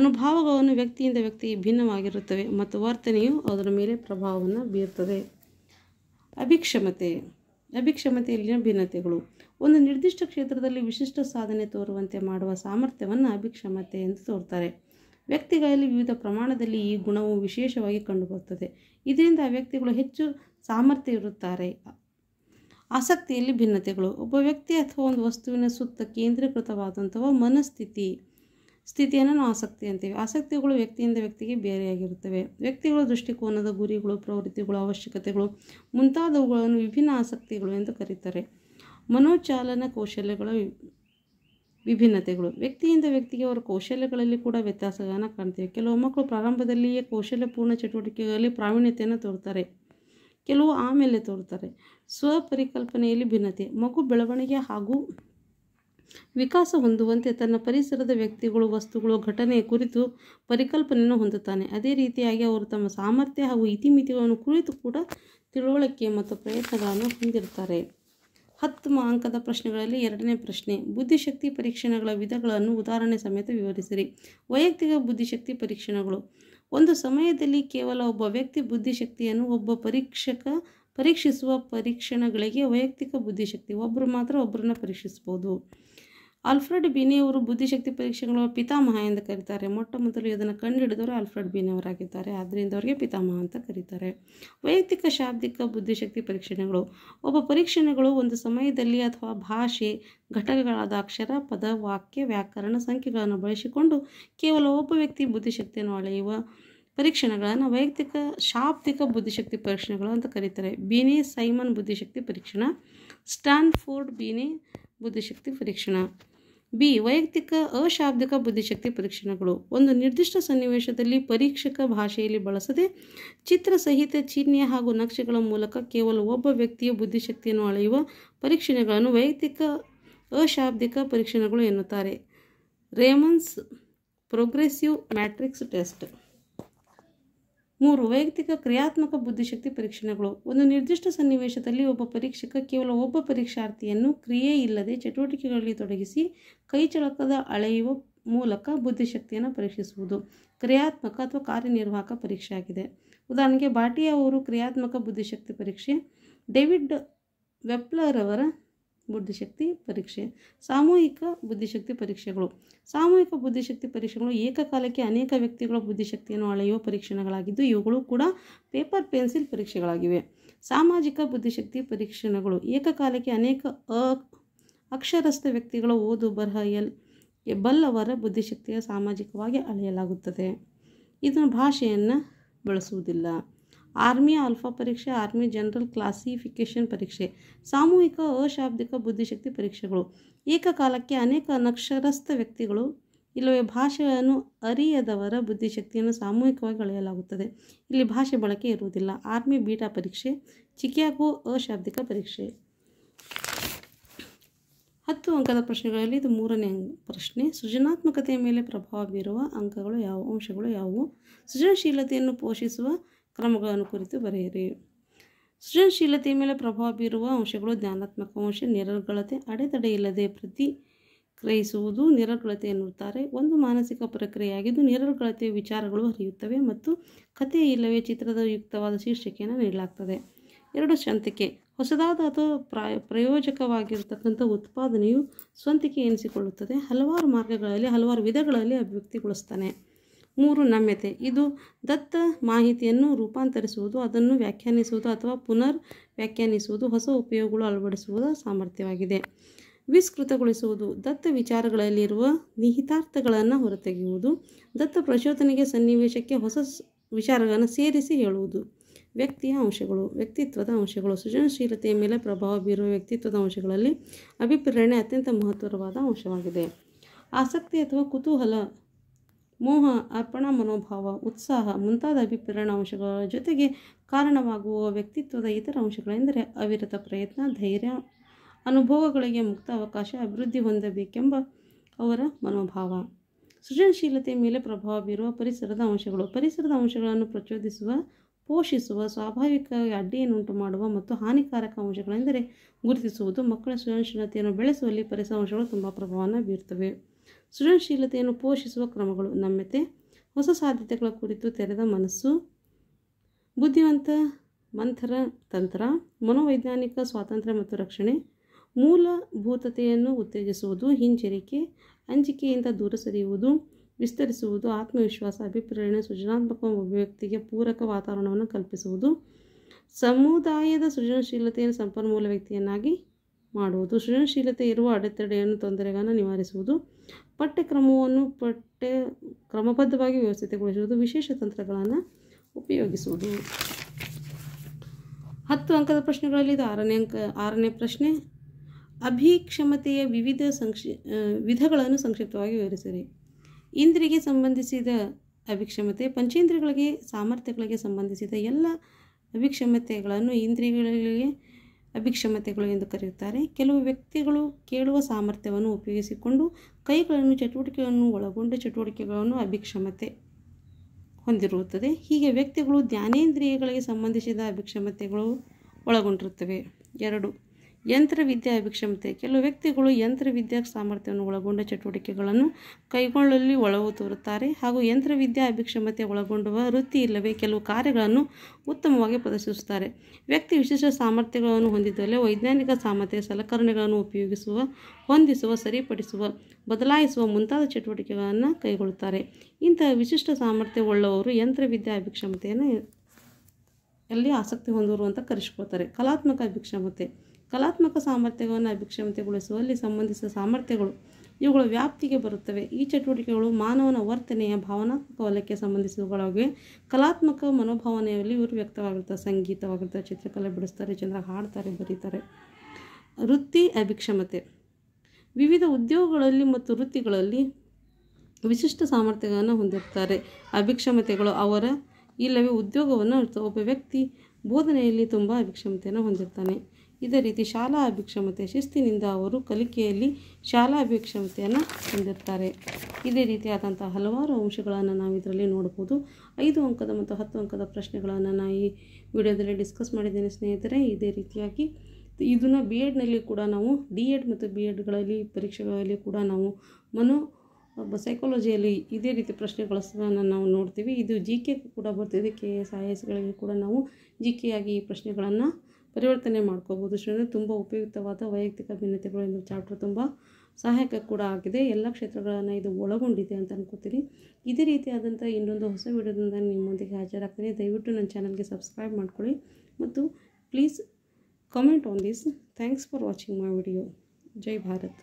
ಅನುಭಾವಗಳನ್ನು ವ್ಯಕ್ತಿಯಿಂದ ವ್ಯಕ್ತಿ ಭಿನ್ನವಾಗಿರುತ್ತವೆ ಮತ್ತು ವರ್ತನೆಯು ಅದರ ಮೇಲೆ ಪ್ರಭಾವವನ್ನು ಬೀರುತ್ತದೆ ಅಭಿಕ್ಷಮತೆ ಅಭಿಕ್ಷಮತೆಯಲ್ಲಿನ ಭಿನ್ನತೆಗಳು ಒಂದು ನಿರ್ದಿಷ್ಟ ಕ್ಷೇತ್ರದಲ್ಲಿ ವಿಶಿಷ್ಟ ಸಾಧನೆ ತೋರುವಂತೆ ಮಾಡುವ ಸಾಮರ್ಥ್ಯವನ್ನು ಅಭಿಕ್ಷಮತೆ ಎಂದು ತೋರ್ತಾರೆ ವ್ಯಕ್ತಿಗಳಲ್ಲಿ ವಿವಿಧ ಪ್ರಮಾಣದಲ್ಲಿ ಈ ಗುಣವು ವಿಶೇಷವಾಗಿ ಕಂಡುಬರುತ್ತದೆ ಇದರಿಂದ ಆ ವ್ಯಕ್ತಿಗಳು ಹೆಚ್ಚು ಸಾಮರ್ಥ್ಯ ಇರುತ್ತಾರೆ ಆಸಕ್ತಿಯಲ್ಲಿ ಭಿನ್ನತೆಗಳು ಒಬ್ಬ ವ್ಯಕ್ತಿ ಅಥವಾ ಒಂದು ವಸ್ತುವಿನ ಸುತ್ತ ಕೇಂದ್ರೀಕೃತವಾದಂಥ ಮನಸ್ಥಿತಿ ಸ್ಥಿತಿಯನ್ನು ನಾವು ಆಸಕ್ತಿ ಅಂತೀವಿ ಆಸಕ್ತಿಗಳು ವ್ಯಕ್ತಿಯಿಂದ ವ್ಯಕ್ತಿಗೆ ಬೇರೆಯಾಗಿರುತ್ತವೆ ವ್ಯಕ್ತಿಗಳ ದೃಷ್ಟಿಕೋನದ ಗುರಿಗಳು ಪ್ರವೃತ್ತಿಗಳು ಅವಶ್ಯಕತೆಗಳು ಮುಂತಾದವುಗಳನ್ನು ವಿಭಿನ್ನ ಆಸಕ್ತಿಗಳು ಎಂದು ಕರೀತಾರೆ ಮನೋಚಾಲನ ಕೌಶಲ್ಯಗಳ ವಿಭಿನ್ನತೆಗಳು ವ್ಯಕ್ತಿಯಿಂದ ವ್ಯಕ್ತಿಗೆ ಅವರ ಕೌಶಲ್ಯಗಳಲ್ಲಿ ಕೂಡ ವ್ಯತ್ಯಾಸಗಳನ್ನು ಕಾಣ್ತೀವಿ ಕೆಲವು ಮಕ್ಕಳು ಪ್ರಾರಂಭದಲ್ಲಿಯೇ ಕೌಶಲ್ಯಪೂರ್ಣ ಚಟುವಟಿಕೆಗಳಲ್ಲಿ ಪ್ರಾವೀಣ್ಯತೆಯನ್ನು ತೋರ್ತಾರೆ ಕೆಲವು ಆಮೇಲೆ ತೋರ್ತಾರೆ ಸ್ವಪರಿಕಲ್ಪನೆಯಲ್ಲಿ ಭಿನ್ನತೆ ಮಗು ಬೆಳವಣಿಗೆ ಹಾಗೂ ವಿಕಾಸ ಹೊಂದುವಂತೆ ತನ್ನ ಪರಿಸರದ ವ್ಯಕ್ತಿಗಳು ವಸ್ತುಗಳು ಘಟನೆಯ ಕುರಿತು ಪರಿಕಲ್ಪನೆಯನ್ನು ಹೊಂದುತ್ತಾನೆ ಅದೇ ರೀತಿಯಾಗಿ ಅವರು ತಮ್ಮ ಸಾಮರ್ಥ್ಯ ಹಾಗೂ ಇತಿಮಿತಿಗಳನ್ನು ಕುರಿತು ಕೂಡ ತಿಳುವಳಿಕೆ ಮತ್ತು ಪ್ರಯತ್ನಗಳನ್ನು ಹೊಂದಿರುತ್ತಾರೆ ಹತ್ತು ಅಂಕದ ಪ್ರಶ್ನೆಗಳಲ್ಲಿ ಎರಡನೇ ಪ್ರಶ್ನೆ ಬುದ್ಧಿಶಕ್ತಿ ಪರೀಕ್ಷಣಗಳ ವಿಧಗಳನ್ನು ಉದಾಹರಣೆ ಸಮೇತ ವಿವರಿಸಿರಿ ವೈಯಕ್ತಿಕ ಬುದ್ಧಿಶಕ್ತಿ ಪರೀಕ್ಷಣಗಳು ಒಂದು ಸಮಯದಲ್ಲಿ ಕೇವಲ ಒಬ್ಬ ವ್ಯಕ್ತಿ ಬುದ್ಧಿಶಕ್ತಿಯನ್ನು ಒಬ್ಬ ಪರೀಕ್ಷಕ ಪರೀಕ್ಷಿಸುವ ಪರೀಕ್ಷಣಗಳಿಗೆ ವೈಯಕ್ತಿಕ ಬುದ್ಧಿಶಕ್ತಿ ಒಬ್ಬರು ಮಾತ್ರ ಒಬ್ಬರನ್ನ ಪರೀಕ್ಷಿಸ್ಬೋದು ಆಲ್ಫ್ರೆಡ್ ಬಿನಿ ಅವರು ಬುದ್ಧಿಶಕ್ತಿ ಪರೀಕ್ಷೆಗಳು ಪಿತಾಮಹ ಎಂದು ಕರೀತಾರೆ ಮೊಟ್ಟ ಮೊದಲು ಇದನ್ನು ಕಂಡುಹಿಡಿದವರು ಆಲ್ಫ್ರೆಡ್ ಬಿನಿ ಅವರಾಗಿದ್ದಾರೆ ಆದ್ದರಿಂದ ಅವರಿಗೆ ಪಿತಾಮಹ ಅಂತ ಕರೀತಾರೆ ವೈಯಕ್ತಿಕ ಶಾಬ್ದಿಕ ಬುದ್ಧಿಶಕ್ತಿ ಪರೀಕ್ಷಣೆಗಳು ಒಬ್ಬ ಪರೀಕ್ಷಣೆಗಳು ಒಂದು ಸಮಯದಲ್ಲಿ ಅಥವಾ ಭಾಷೆ ಘಟಕಗಳಾದ ಅಕ್ಷರ ಪದ ವಾಕ್ಯ ವ್ಯಾಕರಣ ಸಂಖ್ಯೆಗಳನ್ನು ಬಳಸಿಕೊಂಡು ಕೇವಲ ಒಬ್ಬ ವ್ಯಕ್ತಿ ಬುದ್ಧಿಶಕ್ತಿಯನ್ನು ಅಳೆಯುವ ಪರೀಕ್ಷಣಗಳನ್ನು ವೈಯಕ್ತಿಕ ಶಾಬ್ದಿಕ ಬುದ್ಧಿಶಕ್ತಿ ಪರೀಕ್ಷಣೆಗಳು ಅಂತ ಕರೀತಾರೆ ಬೀನಿ ಸೈಮನ್ ಬುದ್ಧಿಶಕ್ತಿ ಪರೀಕ್ಷಣ ಸ್ಟ್ಯಾನ್ಫೋರ್ಡ್ ಬೀನೆ ಬುದ್ಧಿಶಕ್ತಿ ಪರೀಕ್ಷಣ ಬಿ ವೈಯಕ್ತಿಕ ಅಶಾಬ್ದಿಕ ಬುದ್ಧಿಶಕ್ತಿ ಪರೀಕ್ಷಣಗಳು ಒಂದು ನಿರ್ದಿಷ್ಟ ಸನ್ನಿವೇಶದಲ್ಲಿ ಪರೀಕ್ಷಕ ಭಾಷೆಯಲ್ಲಿ ಬಳಸದೆ ಚಿತ್ರ ಸಹಿತ ಚಿಹ್ನೆ ಹಾಗೂ ನಕ್ಷೆಗಳ ಮೂಲಕ ಕೇವಲ ಒಬ್ಬ ವ್ಯಕ್ತಿಯ ಬುದ್ಧಿಶಕ್ತಿಯನ್ನು ಅಳೆಯುವ ಪರೀಕ್ಷಣೆಗಳನ್ನು ವೈಯಕ್ತಿಕ ಅಶಾಬ್ದಿಕ ಪರೀಕ್ಷಣಗಳು ಎನ್ನುತ್ತಾರೆ ರೇಮನ್ಸ್ ಪ್ರೋಗ್ರೆಸಿವ್ ಮ್ಯಾಟ್ರಿಕ್ಸ್ ಟೆಸ್ಟ್ ಮೂರು ವೈಯಕ್ತಿಕ ಕ್ರಿಯಾತ್ಮಕ ಬುದ್ಧಿಶಕ್ತಿ ಪರೀಕ್ಷೆಗಳು ಒಂದು ನಿರ್ದಿಷ್ಟ ಸನ್ನಿವೇಶದಲ್ಲಿ ಒಬ್ಬ ಪರೀಕ್ಷಕ ಕೇವಲ ಒಬ್ಬ ಪರೀಕ್ಷಾರ್ಥಿಯನ್ನು ಕ್ರಿಯೆ ಇಲ್ಲದೆ ಚಟುವಟಿಕೆಗಳಲ್ಲಿ ತೊಡಗಿಸಿ ಕೈಚಳಕದ ಅಳೆಯುವ ಮೂಲಕ ಬುದ್ಧಿಶಕ್ತಿಯನ್ನು ಪರೀಕ್ಷಿಸುವುದು ಕ್ರಿಯಾತ್ಮಕ ಅಥವಾ ಕಾರ್ಯನಿರ್ವಾಹಕ ಪರೀಕ್ಷೆ ಆಗಿದೆ ಉದಾಹರಣೆಗೆ ಭಾಟಿಯಾ ಅವರು ಕ್ರಿಯಾತ್ಮಕ ಬುದ್ಧಿಶಕ್ತಿ ಪರೀಕ್ಷೆ ಡೇವಿಡ್ ವೆಪ್ಲರ್ ಅವರ ಬುದ್ಧಿಶಕ್ತಿ ಪರೀಕ್ಷೆ ಸಾಮೂಹಿಕ ಬುದ್ಧಿಶಕ್ತಿ ಪರೀಕ್ಷೆಗಳು ಸಾಮೂಹಿಕ ಬುದ್ಧಿಶಕ್ತಿ ಪರೀಕ್ಷೆಗಳು ಏಕಕಾಲಕ್ಕೆ ಅನೇಕ ವ್ಯಕ್ತಿಗಳ ಬುದ್ಧಿಶಕ್ತಿಯನ್ನು ಅಳೆಯುವ ಪರೀಕ್ಷಣಗಳಾಗಿದ್ದು ಇವುಗಳು ಕೂಡ ಪೇಪರ್ ಪೆನ್ಸಿಲ್ ಪರೀಕ್ಷೆಗಳಾಗಿವೆ ಸಾಮಾಜಿಕ ಬುದ್ಧಿಶಕ್ತಿ ಪರೀಕ್ಷಣಗಳು ಏಕಕಾಲಕ್ಕೆ ಅನೇಕ ಅ ಅಕ್ಷರಸ್ಥ ವ್ಯಕ್ತಿಗಳ ಓದು ಬರಹ ಎಲ್ ಬಲ್ಲವರ ಬುದ್ಧಿಶಕ್ತಿಯ ಸಾಮಾಜಿಕವಾಗಿ ಅಳೆಯಲಾಗುತ್ತದೆ ಇದನ್ನು ಭಾಷೆಯನ್ನು ಬಳಸುವುದಿಲ್ಲ ಆರ್ಮಿ ಆಲ್ಫಾ ಪರೀಕ್ಷೆ ಆರ್ಮಿ ಜನರಲ್ ಕ್ಲಾಸಿಫಿಕೇಶನ್ ಪರೀಕ್ಷೆ ಸಾಮೂಹಿಕ ಅಶಾಬ್ದಿಕ ಬುದ್ಧಿಶಕ್ತಿ ಪರೀಕ್ಷೆಗಳು ಏಕಕಾಲಕ್ಕೆ ಅನೇಕ ನಕ್ಷರಸ್ಥ ವ್ಯಕ್ತಿಗಳು ಇಲ್ಲವೇ ಭಾಷೆಯನ್ನು ಅರಿಯದವರ ಬುದ್ಧಿಶಕ್ತಿಯನ್ನು ಸಾಮೂಹಿಕವಾಗಿ ಅಳೆಯಲಾಗುತ್ತದೆ ಇಲ್ಲಿ ಭಾಷೆ ಬಳಕೆ ಇರುವುದಿಲ್ಲ ಆರ್ಮಿ ಬೀಟಾ ಪರೀಕ್ಷೆ ಚಿಕ್ಯಾಗೋ ಅಶಾಬ್ದಿಕ ಪರೀಕ್ಷೆ ಹತ್ತು ಅಂಕದ ಪ್ರಶ್ನೆಗಳಲ್ಲಿ ಇದು ಮೂರನೇ ಪ್ರಶ್ನೆ ಸೃಜನಾತ್ಮಕತೆಯ ಮೇಲೆ ಪ್ರಭಾವ ಬೀರುವ ಅಂಕಗಳು ಯಾವ ಅಂಶಗಳು ಯಾವುವು ಸೃಜನಶೀಲತೆಯನ್ನು ಪೋಷಿಸುವ ಕ್ರಮಗಳನ್ನು ಕುರಿತು ಬರೆಯಿರಿ ಸೃಜನಶೀಲತೆಯ ಮೇಲೆ ಪ್ರಭಾವ ಬೀರುವ ಅಂಶಗಳು ಜ್ಞಾನಾತ್ಮಕ ಅಂಶ ನಿರರ್ಗಳತೆ ಇಲ್ಲದೆ ಪ್ರತಿ ಕ್ರಯಿಸುವುದು ನಿರರ್ಗಳತೆ ಎನ್ನುತ್ತಾರೆ ಒಂದು ಮಾನಸಿಕ ಪ್ರಕ್ರಿಯೆಯಾಗಿದ್ದು ನಿರರ್ಗಳತೆಯ ವಿಚಾರಗಳು ಹರಿಯುತ್ತವೆ ಮತ್ತು ಕಥೆ ಇಲ್ಲವೇ ಚಿತ್ರದ ಯುಕ್ತವಾದ ಶೀರ್ಷಿಕೆಯನ್ನು ನೀಡಲಾಗ್ತದೆ ಎರಡು ಸಂತಿಕೆ ಹೊಸದಾದ ಅಥವಾ ಪ್ರಾಯ ಪ್ರಯೋಜಕವಾಗಿರತಕ್ಕಂಥ ಉತ್ಪಾದನೆಯು ಸ್ವಂತಿಕೆ ಎನಿಸಿಕೊಳ್ಳುತ್ತದೆ ಹಲವಾರು ಮಾರ್ಗಗಳಲ್ಲಿ ಹಲವಾರು ವಿಧಗಳಲ್ಲಿ ಅಭಿವ್ಯಕ್ತಿಗೊಳಿಸ್ತಾನೆ ಮೂರು ನಮ್ಯತೆ ಇದು ದತ್ತ ಮಾಹಿತಿಯನ್ನು ರೂಪಾಂತರಿಸುವುದು ಅದನ್ನು ವ್ಯಾಖ್ಯಾನಿಸುವುದು ಅಥವಾ ಪುನರ್ ವ್ಯಾಖ್ಯಾನಿಸುವುದು ಹೊಸ ಉಪಯೋಗಗಳು ಅಳವಡಿಸುವುದು ಸಾಮರ್ಥ್ಯವಾಗಿದೆ ವಿಸ್ತೃತಗೊಳಿಸುವುದು ದತ್ತ ವಿಚಾರಗಳಲ್ಲಿರುವ ನಿಹಿತಾರ್ಥಗಳನ್ನು ಹೊರತೆಗೆಯುವುದು ದತ್ತ ಪ್ರಚೋದನೆಗೆ ಸನ್ನಿವೇಶಕ್ಕೆ ಹೊಸ ವಿಚಾರಗಳನ್ನು ಸೇರಿಸಿ ಹೇಳುವುದು ವ್ಯಕ್ತಿಯ ಅಂಶಗಳು ವ್ಯಕ್ತಿತ್ವದ ಅಂಶಗಳು ಸೃಜನಶೀಲತೆಯ ಮೇಲೆ ಪ್ರಭಾವ ಬೀರುವ ವ್ಯಕ್ತಿತ್ವದ ಅಂಶಗಳಲ್ಲಿ ಅಭಿಪ್ರೇರಣೆ ಅತ್ಯಂತ ಮಹತ್ವವಾದ ಅಂಶವಾಗಿದೆ ಆಸಕ್ತಿ ಅಥವಾ ಕುತೂಹಲ ಮೋಹ ಅರ್ಪಣಾ ಮನೋಭಾವ ಉತ್ಸಾಹ ಮುಂತಾದ ಅಭಿಪ್ರೇರಣ ಅಂಶಗಳ ಜೊತೆಗೆ ಕಾರಣವಾಗುವ ವ್ಯಕ್ತಿತ್ವದ ಇತರ ಅಂಶಗಳೆಂದರೆ ಅವಿರತ ಪ್ರಯತ್ನ ಧೈರ್ಯ ಅನುಭವಗಳಿಗೆ ಮುಕ್ತ ಅವಕಾಶ ಅಭಿವೃದ್ಧಿ ಹೊಂದಬೇಕೆಂಬ ಅವರ ಮನೋಭಾವ ಸೃಜನಶೀಲತೆ ಮೇಲೆ ಪ್ರಭಾವ ಬೀರುವ ಪರಿಸರದ ಅಂಶಗಳು ಪರಿಸರದ ಅಂಶಗಳನ್ನು ಪ್ರಚೋದಿಸುವ ಪೋಷಿಸುವ ಸ್ವಾಭಾವಿಕವಾಗಿ ಅಡ್ಡಿಯನ್ನುಂಟು ಮಾಡುವ ಮತ್ತು ಹಾನಿಕಾರಕ ಅಂಶಗಳೆಂದರೆ ಗುರುತಿಸುವುದು ಮಕ್ಕಳ ಸೃಜನಶೀಲತೆಯನ್ನು ಬೆಳೆಸುವಲ್ಲಿ ಪರಿಸರ ಅಂಶಗಳು ತುಂಬ ಪ್ರಭಾವವನ್ನು ಬೀರುತ್ತವೆ ಸೃಜನಶೀಲತೆಯನ್ನು ಪೋಷಿಸುವ ಕ್ರಮಗಳು ನಮ್ಯತೆ ಹೊಸ ಸಾಧ್ಯತೆಗಳ ಕುರಿತು ತೆರೆದ ಮನಸ್ಸು ಬುದ್ಧಿವಂತ ಮಂಥರ ತಂತ್ರ ಮನೋವೈಜ್ಞಾನಿಕ ಸ್ವಾತಂತ್ರ್ಯ ಮತ್ತು ರಕ್ಷಣೆ ಮೂಲಭೂತತೆಯನ್ನು ಉತ್ತೇಜಿಸುವುದು ಹಿಂಜರಿಕೆ ಹಂಚಿಕೆಯಿಂದ ದೂರ ಸರಿಯುವುದು ವಿಸ್ತರಿಸುವುದು ಆತ್ಮವಿಶ್ವಾಸ ಅಭಿಪ್ರೇರಣೆ ಸೃಜನಾತ್ಮಕ ವ್ಯಕ್ತಿಗೆ ಪೂರಕ ವಾತಾವರಣವನ್ನು ಕಲ್ಪಿಸುವುದು ಸಮುದಾಯದ ಸೃಜನಶೀಲತೆಯನ್ನು ಸಂಪನ್ಮೂಲ ವ್ಯಕ್ತಿಯನ್ನಾಗಿ ಮಾಡುವುದು ಸೃಜನಶೀಲತೆ ಇರುವ ಅಡೆತಡೆಯನ್ನು ತೊಂದರೆಗಳನ್ನು ನಿವಾರಿಸುವುದು ಪಠ್ಯಕ್ರಮವನ್ನು ಪಠ್ಯ ಕ್ರಮಬದ್ಧವಾಗಿ ವ್ಯವಸ್ಥಿತಗೊಳಿಸುವುದು ವಿಶೇಷ ತಂತ್ರಗಳನ್ನು ಉಪಯೋಗಿಸುವುದು ಹತ್ತು ಅಂಕದ ಪ್ರಶ್ನೆಗಳಲ್ಲಿ ಇದು ಆರನೇ ಅಂಕ ಆರನೇ ಪ್ರಶ್ನೆ ಅಭಿಕ್ಷಮತೆಯ ವಿವಿಧ ಸಂಕ್ಷಿ ವಿಧಗಳನ್ನು ಸಂಕ್ಷಿಪ್ತವಾಗಿ ವಿವರಿಸಿರಿ ಇಂದ್ರಿಗೆ ಸಂಬಂಧಿಸಿದ ಅಭಿಕ್ಷಮತೆ ಪಂಚೇಂದ್ರಿಯಗಳಿಗೆ ಸಾಮರ್ಥ್ಯಗಳಿಗೆ ಸಂಬಂಧಿಸಿದ ಎಲ್ಲ ಅಭಿಕ್ಷಮತೆಗಳನ್ನು ಇಂದ್ರಿಯಗಳಿಗೆ ಅಭಿಕ್ಷಮತೆಗಳು ಎಂದು ಕರೆಯುತ್ತಾರೆ ಕೆಲವು ವ್ಯಕ್ತಿಗಳು ಕೇಳುವ ಸಾಮರ್ಥ್ಯವನ್ನು ಉಪಯೋಗಿಸಿಕೊಂಡು ಕೈಗಳನ್ನು ಚಟುವಟಿಕೆಗಳನ್ನು ಒಳಗೊಂಡ ಚಟುವಟಿಕೆಗಳನ್ನು ಅಭಿಕ್ಷಮತೆ ಹೊಂದಿರುತ್ತದೆ ಹೀಗೆ ವ್ಯಕ್ತಿಗಳು ಜ್ಞಾನೇಂದ್ರಿಯಗಳಿಗೆ ಸಂಬಂಧಿಸಿದ ಅಭಿಕ್ಷಮತೆಗಳು ಒಳಗೊಂಡಿರುತ್ತವೆ ಎರಡು ಯಂತ್ರವಿದ್ಯಾ ಅಭಿಕ್ಷಮತೆ ಕೆಲವು ವ್ಯಕ್ತಿಗಳು ಯಂತ್ರವಿದ್ಯಾ ಸಾಮರ್ಥ್ಯವನ್ನು ಒಳಗೊಂಡ ಚಟುವಟಿಕೆಗಳನ್ನು ಕೈಗೊಳ್ಳಲು ಒಳವು ತೋರುತ್ತಾರೆ ಹಾಗೂ ಯಂತ್ರವಿದ್ಯಾ ಅಭಿಕ್ಷಮತೆ ಒಳಗೊಂಡುವ ವೃತ್ತಿ ಇಲ್ಲವೇ ಕೆಲವು ಕಾರ್ಯಗಳನ್ನು ಉತ್ತಮವಾಗಿ ಪ್ರದರ್ಶಿಸುತ್ತಾರೆ ವ್ಯಕ್ತಿ ವಿಶೇಷ ಸಾಮರ್ಥ್ಯಗಳನ್ನು ಹೊಂದಿದ್ದಲ್ಲಿ ವೈಜ್ಞಾನಿಕ ಸಾಮರ್ಥ್ಯ ಸಲಕರಣೆಗಳನ್ನು ಉಪಯೋಗಿಸುವ ಹೊಂದಿಸುವ ಸರಿಪಡಿಸುವ ಬದಲಾಯಿಸುವ ಮುಂತಾದ ಚಟುವಟಿಕೆಗಳನ್ನು ಕೈಗೊಳ್ಳುತ್ತಾರೆ ಇಂತಹ ವಿಶಿಷ್ಟ ಸಾಮರ್ಥ್ಯವುಳ್ಳವರು ಯಂತ್ರವಿದ್ಯಾ ಅಭಿಕ್ಷಮತೆಯನ್ನು ಎಲ್ಲಿ ಆಸಕ್ತಿ ಅಂತ ಕರೆಸಿಕೊಳ್ತಾರೆ ಕಲಾತ್ಮಕ ಅಭಿಕ್ಷಮತೆ ಕಲಾತ್ಮಕ ಸಾಮರ್ಥ್ಯಗಳನ್ನು ಅಭಿಕ್ಷಮತೆಗೊಳಿಸುವಲ್ಲಿ ಸಂಬಂಧಿಸಿದ ಸಾಮರ್ಥ್ಯಗಳು ಇವುಗಳ ವ್ಯಾಪ್ತಿಗೆ ಬರುತ್ತವೆ ಈ ಚಟುವಟಿಕೆಗಳು ಮಾನವನ ವರ್ತನೆಯ ಭಾವನಾತ್ಮಕ ವಲಯಕ್ಕೆ ಸಂಬಂಧಿಸಿದವುಗಳಾಗಿವೆ ಕಲಾತ್ಮಕ ಮನೋಭಾವನೆಯಲ್ಲಿ ಇವರು ವ್ಯಕ್ತವಾಗಿರ್ತಾರೆ ಸಂಗೀತವಾಗಿರ್ತಾರೆ ಚಿತ್ರಕಲೆ ಬಿಡಿಸ್ತಾರೆ ಜನರ ಹಾಡ್ತಾರೆ ಬರೀತಾರೆ ವೃತ್ತಿ ಅಭಿಕ್ಷಮತೆ ವಿವಿಧ ಉದ್ಯೋಗಗಳಲ್ಲಿ ಮತ್ತು ವೃತ್ತಿಗಳಲ್ಲಿ ವಿಶಿಷ್ಟ ಸಾಮರ್ಥ್ಯಗಳನ್ನು ಹೊಂದಿರ್ತಾರೆ ಅಭಿಕ್ಷಮತೆಗಳು ಅವರ ಇಲ್ಲವೇ ಉದ್ಯೋಗವನ್ನು ಒಬ್ಬ ವ್ಯಕ್ತಿ ಬೋಧನೆಯಲ್ಲಿ ತುಂಬ ಅಭಿಕ್ಷಮತೆಯನ್ನು ಹೊಂದಿರ್ತಾನೆ ಇದೇ ರೀತಿ ಶಾಲಾ ಅಭಿಕ್ಷಮತೆ ಶಿಸ್ತಿನಿಂದ ಅವರು ಕಲಿಕೆಯಲ್ಲಿ ಶಾಲಾ ಅಭಿಕ್ಷಮತೆಯನ್ನು ಹೊಂದಿರ್ತಾರೆ ಇದೇ ರೀತಿಯಾದಂಥ ಹಲವಾರು ಅಂಶಗಳನ್ನು ನಾವು ಇದರಲ್ಲಿ ನೋಡ್ಬೋದು ಐದು ಅಂಕದ ಮತ್ತು ಹತ್ತು ಅಂಕದ ಪ್ರಶ್ನೆಗಳನ್ನು ನಾನು ಈ ವಿಡಿಯೋದಲ್ಲಿ ಡಿಸ್ಕಸ್ ಮಾಡಿದ್ದೇನೆ ಸ್ನೇಹಿತರೆ ಇದೇ ರೀತಿಯಾಗಿ ಇದನ್ನು ಬಿ ಎಡ್ನಲ್ಲಿ ಕೂಡ ನಾವು ಡಿ ಎಡ್ ಮತ್ತು ಬಿ ಎಡ್ಗಳಲ್ಲಿ ಪರೀಕ್ಷೆಗಳಲ್ಲಿ ಕೂಡ ನಾವು ಮನೋ ಸೈಕಾಲಜಿಯಲ್ಲಿ ಇದೇ ರೀತಿ ಸಹ ನಾವು ನೋಡ್ತೀವಿ ಇದು ಜಿ ಕೆ ಕೂಡ ಬರ್ತಿದೆ ಕೆ ಎಸ್ ಐ ಎಸ್ಗಳಿಗೆ ಕೂಡ ನಾವು ಜಿ ಕೆ ಈ ಪ್ರಶ್ನೆಗಳನ್ನು ಪರಿವರ್ತನೆ ಮಾಡ್ಕೋಬೋದು ಶ್ರೇಣಿ ತುಂಬ ಉಪಯುಕ್ತವಾದ ವೈಯಕ್ತಿಕ ಭಿನ್ನತೆಗಳು ಎಂದು ಚಾಪ್ಟರ್ ತುಂಬ ಸಹಾಯಕ ಕೂಡ ಆಗಿದೆ ಎಲ್ಲ ಕ್ಷೇತ್ರಗಳನ್ನು ಇದು ಒಳಗೊಂಡಿದೆ ಅಂತ ಅನ್ಕೋತೀನಿ ಇದೇ ರೀತಿಯಾದಂಥ ಇನ್ನೊಂದು ಹೊಸ ವಿಡಿಯೋದಿಂದ ನಿಮ್ಮೊಂದಿಗೆ ಹಾಜರಾಗ್ತೀನಿ ದಯವಿಟ್ಟು ನನ್ನ ಚಾನಲ್ಗೆ ಸಬ್ಸ್ಕ್ರೈಬ್ ಮಾಡ್ಕೊಳ್ಳಿ ಮತ್ತು please comment on this thanks for watching my video ಜೈ ಭಾರತ್